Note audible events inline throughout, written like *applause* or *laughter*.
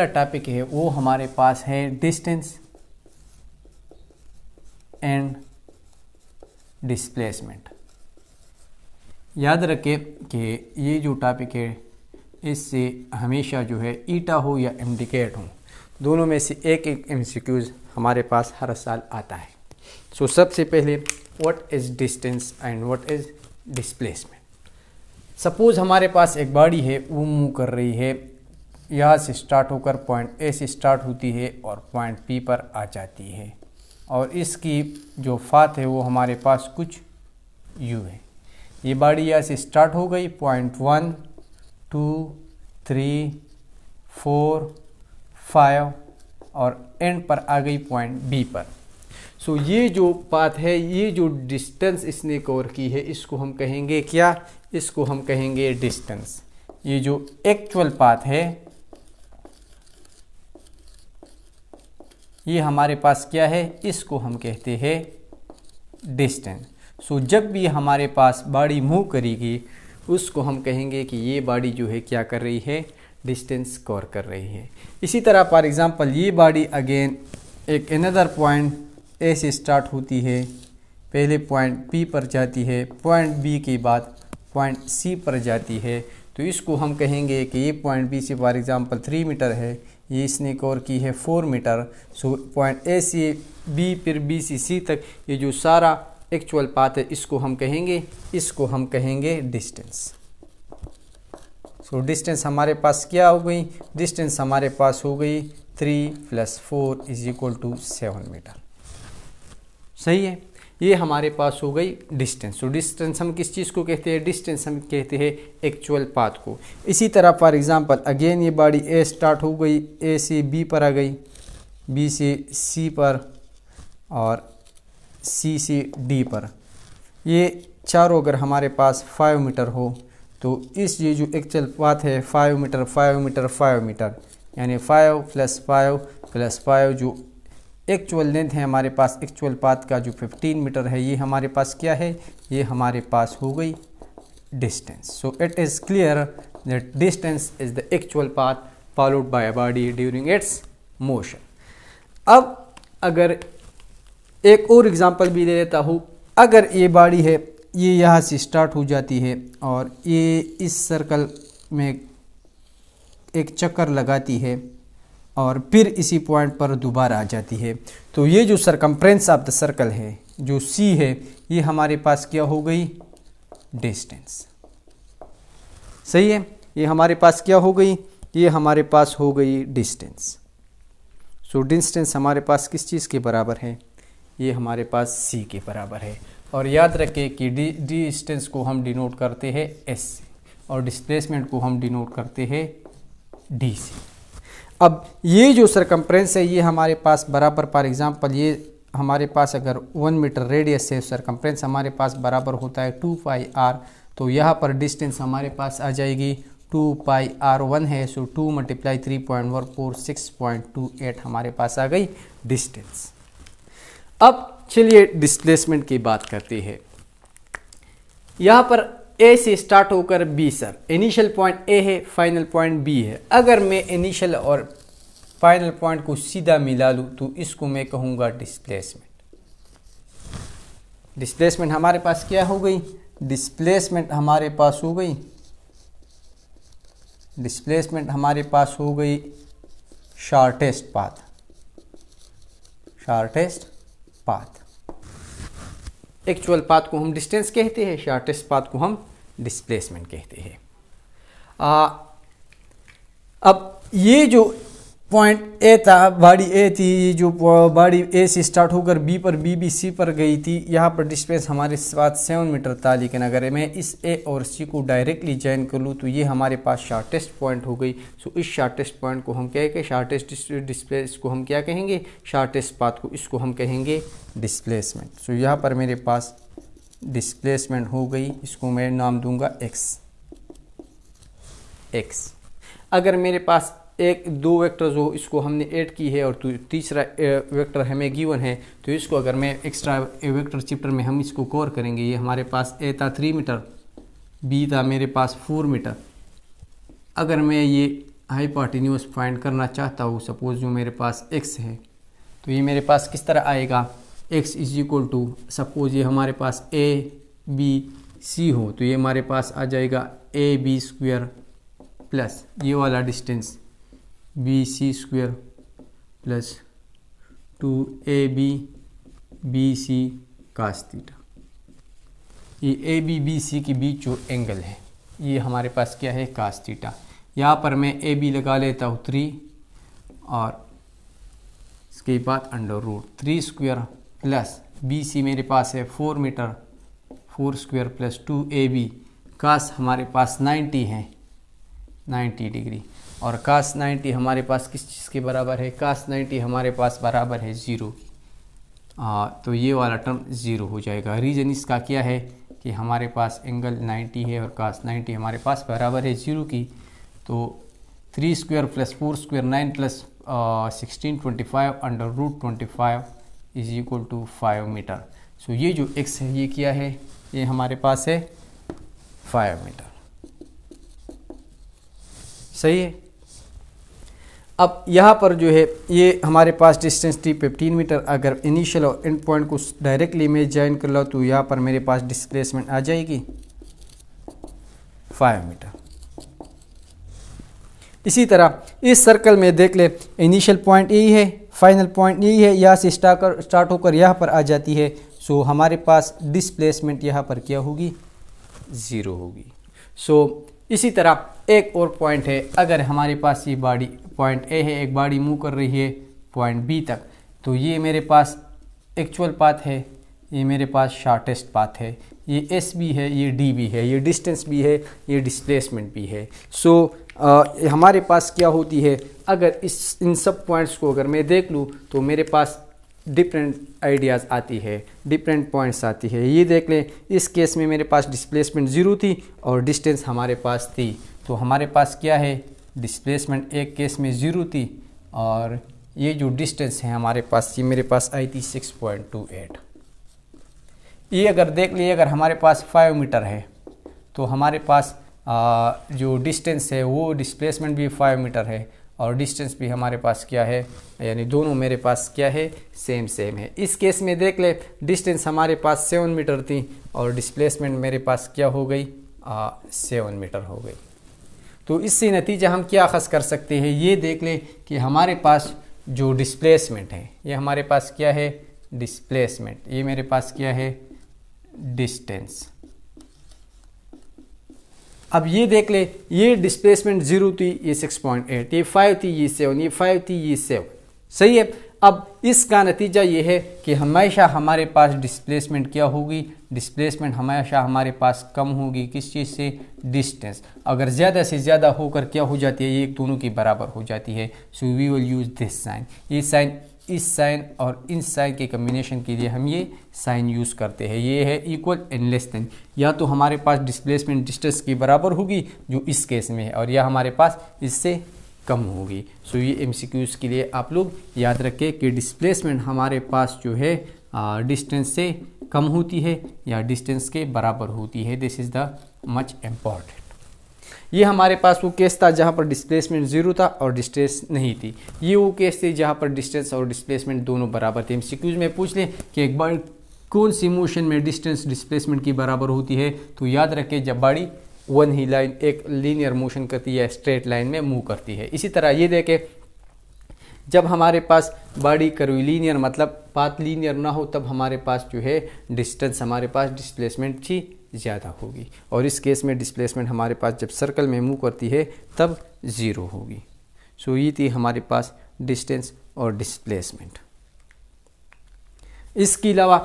topic है वो हमारे पास है डिस्टेंस एंड डिस्प्लेसमेंट याद रखें कि ये जो टॉपिक है इससे हमेशा जो है ईटा हो या एम हो दोनों में से एक एक एम हमारे पास हर साल आता है सो so, सबसे पहले what is distance and what is displacement suppose हमारे पास एक बॉडी है वो मूव कर रही है यहाँ से स्टार्ट होकर पॉइंट ए से स्टार्ट होती है और पॉइंट पी पर आ जाती है और इसकी जो फात है वो हमारे पास कुछ यू है ये बाड़ी यहाँ से स्टार्ट हो गई point one two three four five और एंड पर आ गई पॉइंट बी पर सो ये जो पाथ है ये जो डिस्टेंस इसने कवर की है इसको हम कहेंगे क्या इसको हम कहेंगे डिस्टेंस ये जो एक्चुअल पाथ है ये हमारे पास क्या है इसको हम कहते हैं डिस्टेंस सो जब भी हमारे पास बॉडी मूव करेगी उसको हम कहेंगे कि ये बॉडी जो है क्या कर रही है डिस्टेंस कवर कर रही है इसी तरह फॉर एग्ज़ाम्पल ये बॉडी अगेन एक अनदर पॉइंट ए से स्टार्ट होती है पहले पॉइंट पी पर जाती है पॉइंट बी के बाद पॉइंट सी पर जाती है तो इसको हम कहेंगे कि ये पॉइंट बी से फॉर एग्ज़ाम्पल थ्री मीटर है ये इसने कवर की है four metre so point A से बी फिर बी से सी तक ये जो सारा एक्चुअल पाथ है इसको हम कहेंगे इसको हम कहेंगे डिस्टेंस सो डिस्टेंस हमारे पास क्या हो गई डिस्टेंस हमारे पास हो गई three plus four is equal to seven metre सही है ये हमारे पास हो गई डिस्टेंस तो डिस्टेंस हम किस चीज़ को कहते हैं डिस्टेंस हम कहते हैं एक्चुअल पाथ को इसी तरह फॉर एग्जांपल अगेन ये बाड़ी ए स्टार्ट हो गई ए से बी पर आ गई बी से सी पर और सी से डी पर ये चारों अगर हमारे पास फाइव मीटर हो तो इस ये जो एक्चुअल पाथ है five metre five metre five metre यानी five plus five plus five जो एक्चुअल लेंथ है हमारे पास एक्चुअल पाथ का जो 15 मीटर है ये हमारे पास क्या है ये हमारे पास हो गई distance so it is clear that distance is the actual path followed by a body during its motion अब अगर एक और एग्जांपल भी दे देता हूँ अगर ये बॉडी है ये यहाँ से स्टार्ट हो जाती है और ये इस सर्कल में एक चक्कर लगाती है और फिर इसी पॉइंट पर दोबारा आ जाती है तो ये जो सरकम्प्रेंस ऑफ द सर्कल है जो सी है ये हमारे पास क्या हो गई डिस्टेंस सही है ये हमारे पास क्या हो गई ये हमारे पास हो गई डिस्टेंस सो डिस्टेंस हमारे पास किस चीज़ के बराबर है ये हमारे पास सी के बराबर है और याद रखें कि डी डिस्टेंस को हम डिनोट करते हैं एस से और डिस्प्लेसमेंट को हम डिनोट करते हैं डी से अब ये जो सरकम्फ्रेंस है ये हमारे पास बराबर फॉर एग्ज़ाम्पल ये हमारे पास अगर वन मीटर रेडियस है सरकम्फ्रेंस हमारे पास बराबर होता है टू पाई आर तो यहाँ पर डिस्टेंस हमारे पास आ जाएगी टू पाई आर वन है so two multiply three point one four six point two eight हमारे पास आ गई डिस्टेंस अब चलिए डिस्प्लेसमेंट की बात करते हैं यहाँ पर ए से स्टार्ट होकर B sir initial point A है फाइनल पॉइंट बी है अगर मैं इनिशियल और फाइनल पॉइंट को सीधा मिला लूँ तो इसको मैं कहूँगा डिस्प्लेसमेंट डिस्प्लेसमेंट हमारे पास क्या हो गई डिस्प्लेसमेंट हमारे पास हो गई डिस्प्लेसमेंट हमारे पास हो गई shortest path shortest path actual path को हम डिस्टेंस कहते हैं शार्टेस्ट पाथ को हम डिस्प्लेसमेंट कहते हैं अब ये जो पॉइंट ए था बॉडी ए थी ये जो बॉडी ए से स्टार्ट होकर बी पर बी बी सी पर गई थी यहाँ पर डिस्प्लेस हमारे साथ सेवन मीटर था लेकिन अगर मैं इस ए और सी को डायरेक्टली ज्वाइन कर लूँ तो ये हमारे पास शार्टेस्ट पॉइंट हो गई सो इस शार्टेस्ट पॉइंट को हम क्या कहें शार्टेस्ट डिस्प्लेस को हम क्या कहेंगे शार्टेस्ट पाथ को इसको हम कहेंगे डिस्प्लेसमेंट सो यहाँ पर मेरे पास डिस्प्लेसमेंट हो गई इसको मैं नाम दूंगा एक्स एक्स अगर मेरे पास एक दो वेक्टर्स हो इसको हमने ऐड की है और तो तीसरा वेक्टर हमें गिवन है तो इसको अगर मैं एक्स्ट्रा वेक्टर चिप्टर में हम इसको कोर करेंगे ये हमारे पास ए था थ्री मीटर बी था मेरे पास फोर मीटर अगर मैं ये हाइपाटिन्यूस फाइंड करना चाहता हूँ सपोज जो मेरे पास एक्स है तो ये मेरे पास किस तरह आएगा X is equal to suppose ये हमारे पास ए बी सी हो तो ये हमारे पास आ जाएगा ए बी स्क्वेयर प्लस ये वाला distance B C square plus two A B B C cos theta ये ए बी बी सी के बीच जो एंगल है ये हमारे पास क्या है कास थीटा यहाँ पर मैं ए बी लगा लेता हूँ थ्री और इसके बाद under root three square plus B C मेरे पास है four metre four square plus two A B cos हमारे पास नाइन्टी है नाइन्टी डिग्री और कास नाइन्टी हमारे पास किस चीज़ के बराबर है कास नाइन्टी हमारे पास बराबर है ज़ीरो तो ये वाला टर्म ज़ीरो हो जाएगा रीज़न इसका क्या है कि हमारे पास एंगल 90 है और कास 90 हमारे पास बराबर है जीरो की तो three square plus four square nine plus sixteen twenty five under root twenty five is equal to five metre so ये जो एक्स है ये क्या है ये हमारे पास है फाइव मीटर सही है अब यहाँ पर जो है ये हमारे पास डिस्टेंस थी फिफ्टीन मीटर अगर इनिशियल और एंड पॉइंट को डायरेक्टली मैं ज्वाइन कर लो तो यहाँ पर मेरे पास डिस्प्लेसमेंट आ जाएगी फाइव मीटर इसी तरह इस सर्कल में देख ले इनिशियल पॉइंट यही है फाइनल पॉइंट यही है यहाँ से स्टार्ट स्टार्ट होकर यहाँ पर आ जाती है सो so, हमारे पास डिसप्लेसमेंट यहाँ पर क्या होगी ज़ीरो होगी सो so, इसी तरह एक और पॉइंट है अगर हमारे पास ये बॉडी पॉइंट ए है एक बॉडी मूव कर रही है पॉइंट बी तक तो ये मेरे पास एक्चुअल पाथ है ये मेरे पास शॉर्टेस्ट पाथ है ये एस भी है ये डी भी है ये डिस्टेंस भी है ये डिस्प्लेसमेंट भी है सो so, हमारे पास क्या होती है अगर इस इन सब पॉइंट्स को अगर मैं देख लूँ तो मेरे पास डिफरेंट आइडियाज़ आती है डिफरेंट पॉइंट्स आती है ये देख लें इस केस में मेरे पास डिस्प्लेसमेंट ज़ीरो थी और डिस्टेंस हमारे पास थी तो हमारे पास क्या है डिस्प्लेसमेंट एक केस में ज़ीरो थी और ये जो डिस्टेंस है हमारे पास ये मेरे पास आई थी सिक्स पॉइंट टू एट ये अगर देख लिए अगर हमारे पास फाइव मीटर है तो हमारे पास आ, जो डिस्टेंस है वो डिस्प्लेसमेंट भी फाइव मीटर है और डिस्टेंस भी हमारे पास क्या है यानी दोनों मेरे पास क्या है सेम सेम है इस केस में देख ले डिस्टेंस हमारे पास सेवन मीटर थी और डिस्प्लेसमेंट मेरे पास क्या हो गई सेवन मीटर हो गई तो इससे नतीजा हम क्या खस कर सकते हैं ये देख लें कि हमारे पास जो डिस्प्लेसमेंट है ये हमारे पास क्या है डिस्प्लेसमेंट ये मेरे पास क्या है डिस्टेंस अब ये देख ले ये डिस्प्लेसमेंट जीरो थी ये सिक्स पॉइंट एट ये फाइव थी ये सेवन ये फाइव थी ये सेवन सही है अब इसका नतीजा ये है कि हमेशा हमारे पास डिस्प्लेसमेंट क्या होगी डिस्प्लेसमेंट हमेशा हमारे पास कम होगी किस चीज़ से डिस्टेंस अगर ज़्यादा से ज़्यादा होकर क्या हो जाती है ये एक दोनों की बराबर हो जाती है so we will use this sign ये साइन इस साइन और इन साइन के कम्बिनेशन के लिए हम ये साइन यूज़ करते हैं ये है इक्वल एंड लेस देन या तो हमारे पास डिस्प्लेसमेंट डिस्टेंस के बराबर होगी जो इस केस में है और या हमारे पास इससे कम होगी सो ये एम के लिए आप लोग याद रखें कि डिस्प्लेसमेंट हमारे पास जो है डिस्टेंस से कम होती है या डिस्टेंस के बराबर होती है this is the much important ये हमारे पास वो केस था जहाँ पर डिस्प्लेसमेंट जीरो था और डिस्टेंस नहीं थी ये वो केस थी जहाँ पर डिस्टेंस और डिस्प्लेसमेंट दोनों बराबर थे एमसीक्यूज में पूछ लें कि एक बार कौन सी मोशन में डिस्टेंस डिस्प्लेसमेंट की बराबर होती है तो याद रखें जब बाड़ी वन ही लाइन एक लीनियर मोशन करती है स्ट्रेट लाइन में मूव करती है इसी तरह ये देखें जब हमारे पास बॉडी कर्वीलिनियर मतलब पाथ लीनियर ना हो तब हमारे पास जो है डिस्टेंस हमारे पास डिस्प्लेसमेंट थी ज़्यादा होगी और इस केस में डिस्प्लेसमेंट हमारे पास जब सर्कल में मूव करती है तब ज़ीरो होगी सो ये थी हमारे पास डिस्टेंस और डिस्प्लेसमेंट इसके अलावा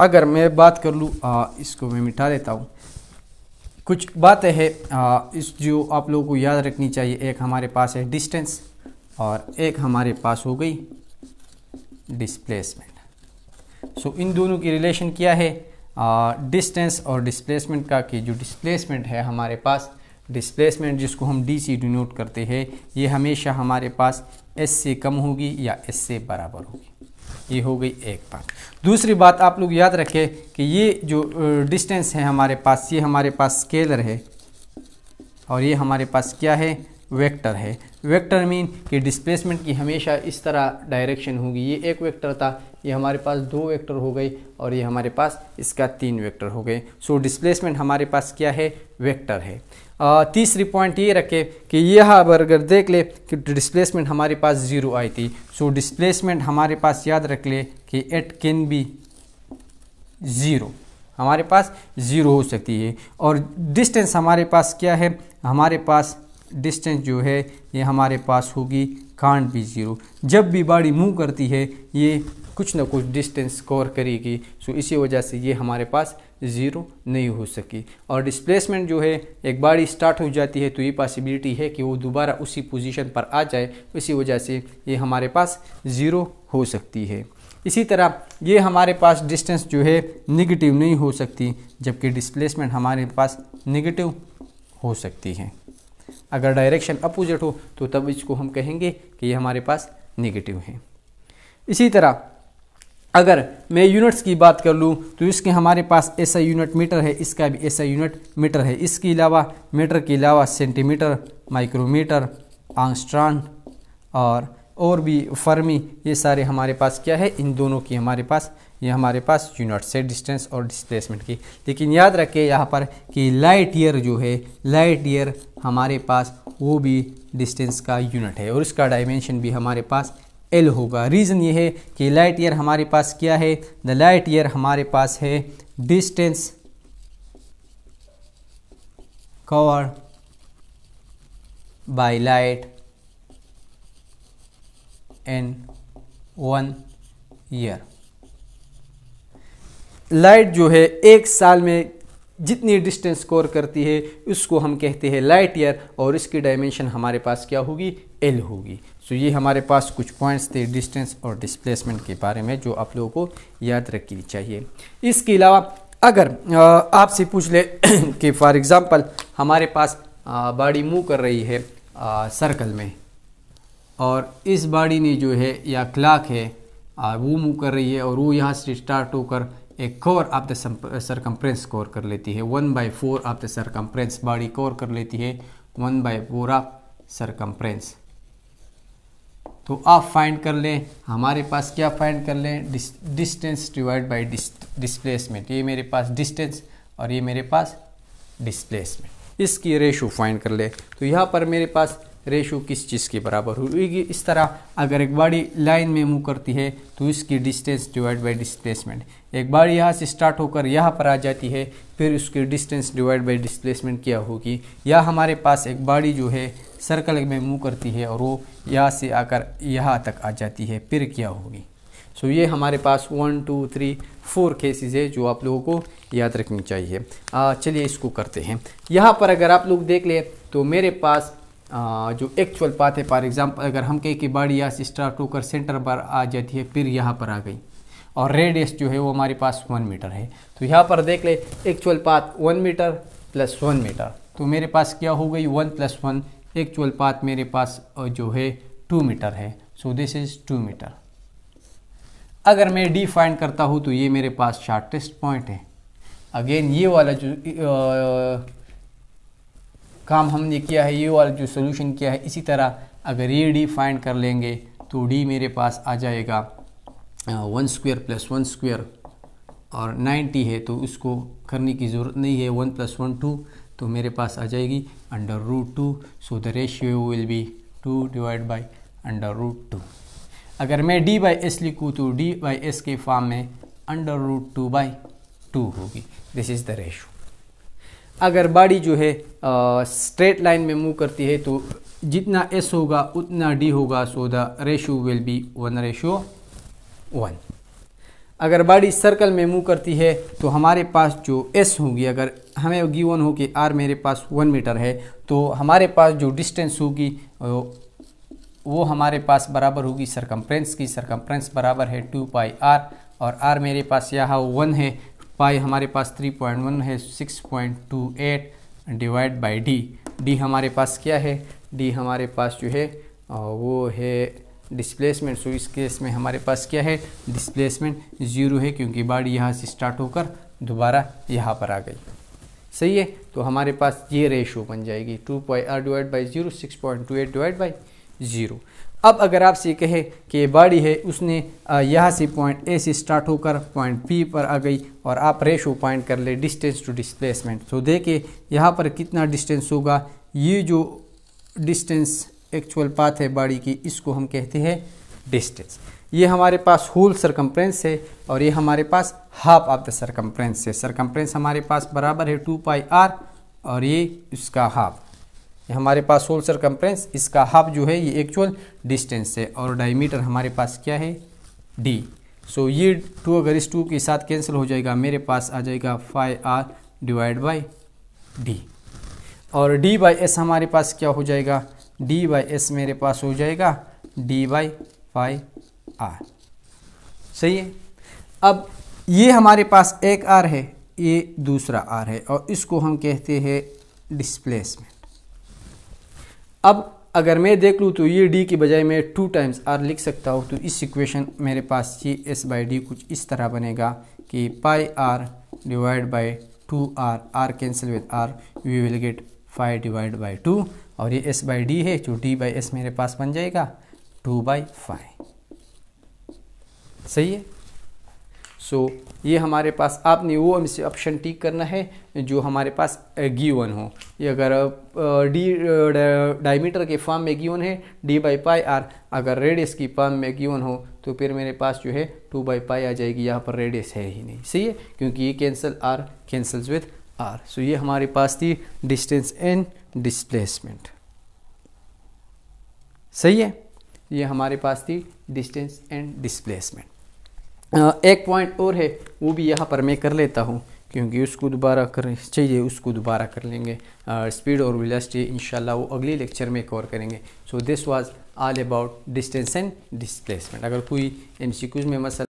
अगर मैं बात कर लूँ इसको मैं मिटा देता हूँ कुछ बातें हैं इस जो आप लोगों को याद रखनी चाहिए एक हमारे पास है डिस्टेंस और एक हमारे पास हो गई डिस्प्लेसमेंट सो इन दोनों की रिलेशन क्या है डिस्टेंस और डिस्प्लेसमेंट का कि जो डिस्प्लेसमेंट है हमारे पास डिस्प्लेसमेंट जिसको हम डी सी डिनोट करते हैं ये हमेशा हमारे पास एस से कम होगी या एस से बराबर होगी ये हो गई एक बात दूसरी बात आप लोग याद रखें कि ये जो डिस्टेंस है हमारे पास ये हमारे पास स्केलर है और ये हमारे पास क्या है वेक्टर है वेक्टर मीन कि डिस्प्लेसमेंट की हमेशा इस तरह डायरेक्शन होगी ये एक वेक्टर था ये हमारे पास दो वेक्टर हो गए और ये हमारे पास इसका तीन वेक्टर हो गए सो डिस्प्लेसमेंट हमारे पास क्या है वेक्टर है आ, तीसरी पॉइंट ये रखे कि यह अगर देख ले कि डिस्प्लेसमेंट हमारे पास ज़ीरो आई थी सो डिस्प्लेसमेंट हमारे पास याद रख ले कि एट कैन बी ज़ीरो हमारे पास ज़ीरो हो सकती है और डिस्टेंस हमारे पास क्या है हमारे पास डिस्टेंस जो है ये हमारे पास होगी कांड भी ज़ीरो जब भी बाड़ी मूव करती है ये कुछ ना कुछ डिस्टेंस कवर करेगी सो इसी वजह से ये हमारे पास ज़ीरो नहीं हो सकी और डिस्प्लेसमेंट जो है एक बाड़ी स्टार्ट हो जाती है तो ये पॉसिबिलिटी है कि वो दोबारा उसी पोजीशन पर आ जाए इसी वजह से ये हमारे पास ज़ीरो हो सकती है इसी तरह ये हमारे पास डिस्टेंस जो है निगेटिव नहीं हो सकती जबकि डिस्प्लेसमेंट हमारे पास निगेटिव हो सकती है अगर डायरेक्शन अपोजिट हो तो तब इसको हम कहेंगे कि ये हमारे पास नेगेटिव है इसी तरह अगर मैं यूनिट्स की बात कर लूँ तो इसके हमारे पास ऐसा यूनिट मीटर है इसका भी ऐसा यूनिट मीटर है इसके अलावा मीटर के अलावा सेंटीमीटर माइक्रोमीटर आंस्ट्रान और और भी फर्मी ये सारे हमारे पास क्या है इन दोनों की हमारे पास ये हमारे पास यूनिट से डिस्टेंस और डिस्प्लेसमेंट की लेकिन याद रखे यहाँ पर कि लाइट ईयर जो है लाइट ईयर हमारे पास वो भी डिस्टेंस का यूनिट है और इसका डायमेंशन भी हमारे पास एल होगा रीज़न ये है कि लाइट ईयर हमारे पास क्या है द लाइट ईयर हमारे पास है distance cover by light in one year light जो है एक साल में जितनी डिस्टेंस स्कोर करती है उसको हम कहते हैं लाइट ईयर और इसकी डायमेंशन हमारे पास क्या होगी एल होगी सो ये हमारे पास कुछ पॉइंट्स थे डिस्टेंस और डिस्प्लेसमेंट के बारे में जो आप लोगों को याद रखनी चाहिए इसके अलावा अगर आपसे पूछ ले *coughs* कि फॉर एग्ज़ाम्पल हमारे पास बॉडी मूव कर रही है सर्कल में और इस बॉडी ने जो है या क्लाक है वो मूव कर रही है और वो यहाँ से स्टार्ट होकर एक कोर आप द सरकम्फ्रेंस कोर कर लेती है one by four of the circumference body कोर कर लेती है one by four of circumference तो आप फाइंड कर लें हमारे पास क्या फाइंड कर लें डिस्टेंस डिवाइड बाई डिस्प्लेसमेंट ये मेरे पास डिस्टेंस और ये मेरे पास डिस्प्लेसमेंट इसकी रेशो फाइंड कर ले तो यहाँ पर मेरे पास रेशो किस चीज़ के बराबर होगी इस तरह अगर एक बाड़ी लाइन में मूव करती है तो इसकी डिस्टेंस डिवाइड बाई डिस्प्लेसमेंट एक बाड़ी यहाँ से स्टार्ट होकर यहाँ पर आ जाती है फिर उसकी डिस्टेंस डिवाइड बाई डिस्प्लेसमेंट क्या होगी या हमारे पास एक बाड़ी जो है सर्कल में मूव करती है और वो यहाँ से आकर यहाँ तक आ जाती है फिर क्या होगी सो ये हमारे पास one two three four cases है जो आप लोगों को याद रखनी चाहिए चलिए इसको करते हैं यहाँ पर अगर आप लोग देख ले तो मेरे पास जो एक्चुअल पाथ है फॉर एग्ज़ाम्पल अगर हम कहें कि बाड़ी या स्टार टू कर सेंटर पर आ जाती है फिर यहाँ पर आ गई और रेडियस जो है वो हमारे पास वन मीटर है तो यहाँ पर देख ले actual path one metre plus one metre तो मेरे पास क्या हो गई one plus one actual path मेरे पास जो है टू मीटर है so this is two metre अगर मैं डिफाइन करता हूँ तो ये मेरे पास शार्टेस्ट पॉइंट है अगेन ये वाला जो काम हमने किया है ये वाला जो सोल्यूशन किया है इसी तरह अगर ये डी फाइंड कर लेंगे तो डी मेरे पास आ जाएगा one square plus one square और 90 है तो उसको करने की ज़रूरत नहीं है वन प्लस वन टू तो मेरे पास आ जाएगी under root two so the ratio will be two divide by under root two अगर मैं डी बाई एस लिखूँ तो डी बाई एस के फॉर्म में under root two by two होगी दिस इज़ द रेशो अगर बॉडी जो है स्ट्रेट लाइन में मूव करती है तो जितना एस होगा उतना डी होगा so the ratio will be one ratio one अगर बॉडी सर्कल में मूव करती है तो हमारे पास जो एस होगी अगर हमें गिवन हो कि आर मेरे पास वन मीटर है तो हमारे पास जो डिस्टेंस होगी वो हमारे पास बराबर होगी सरकमफ्रेंस की सरकमफ्रेंस बराबर है टू पाई आर और आर मेरे पास यहाँ वन है पाई हमारे पास 3.1 है 6.28 डिवाइड बाय डी डी हमारे पास क्या है डी हमारे पास जो है वो है डिस्प्लेसमेंट सो इस केस में हमारे पास क्या है डिस्प्लेसमेंट ज़ीरो है क्योंकि बाढ़ यहाँ से स्टार्ट होकर दोबारा यहाँ पर आ गई सही है तो हमारे पास ये रेशो बन जाएगी two point R divide by zero six point two eight divide by zero अब अगर आपसे कहे कि ये बॉडी है उसने यहाँ से पॉइंट ए से स्टार्ट होकर पॉइंट बी पर आ गई और आप रेशो पॉइंट कर ले डिस्टेंस टू डिस्प्लेसमेंट तो देखिए यहाँ पर कितना डिस्टेंस होगा ये जो डिस्टेंस एक्चुअल पाथ है बॉडी की इसको हम कहते हैं डिस्टेंस ये हमारे पास होल सरकम्फ्रेंस है और ये हमारे पास हाफ ऑफ द सरकम्फ्रेंस है सरकम्फ्रेंस हमारे पास बराबर है टू पाई आर और ये इसका हाफ हमारे पास सोल कंप्रेंस इसका हाफ जो है ये एक्चुअल डिस्टेंस है और डायमीटर हमारे पास क्या है डी सो so, ये टू अगर इस टू के साथ कैंसिल हो जाएगा मेरे पास आ जाएगा five R divide by D और डी बाई एस हमारे पास क्या हो जाएगा डी बाई एस मेरे पास हो जाएगा डी बाई फाइव आर सही है अब ये हमारे पास एक आर है ये दूसरा आर है और इसको हम कहते हैं डिस्प्लेसमेंट अब अगर मैं देख लूँ तो ये डी की बजाय मैं टू टाइम्स आर लिख सकता हूँ तो इस इक्वेशन मेरे पास जी एस बाई डी कुछ इस तरह बनेगा कि pi R divide by two R R cancel with R we will get five divide by two और ये एस बाई डी है जो डी बाई एस मेरे पास बन जाएगा टू बाई फाइव सही है सो so, ये हमारे पास आपने वो हमसे से ऑप्शन टिक करना है जो हमारे पास गिवन हो ये अगर डी डायमीटर के फॉर्म में गिवन है डी बाई पाई आर अगर रेडियस की फॉर्म में गिवन हो तो फिर मेरे पास जो है टू बाई पाई आ जाएगी यहाँ पर रेडियस है ही नहीं सही है क्योंकि ये cancel R cancels with R so ये हमारे पास थी डिस्टेंस एंड डिस्प्लेसमेंट सही है ये हमारे पास थी डिस्टेंस एंड डिस्प्लेसमेंट एक पॉइंट और है वो भी यहाँ पर मैं कर लेता हूँ क्योंकि उसको दोबारा कर चाहिए उसको दोबारा कर लेंगे स्पीड और इन शाला वो अगले लेक्चर में कवर करेंगे so this was all about distance and displacement अगर कोई एम में मसला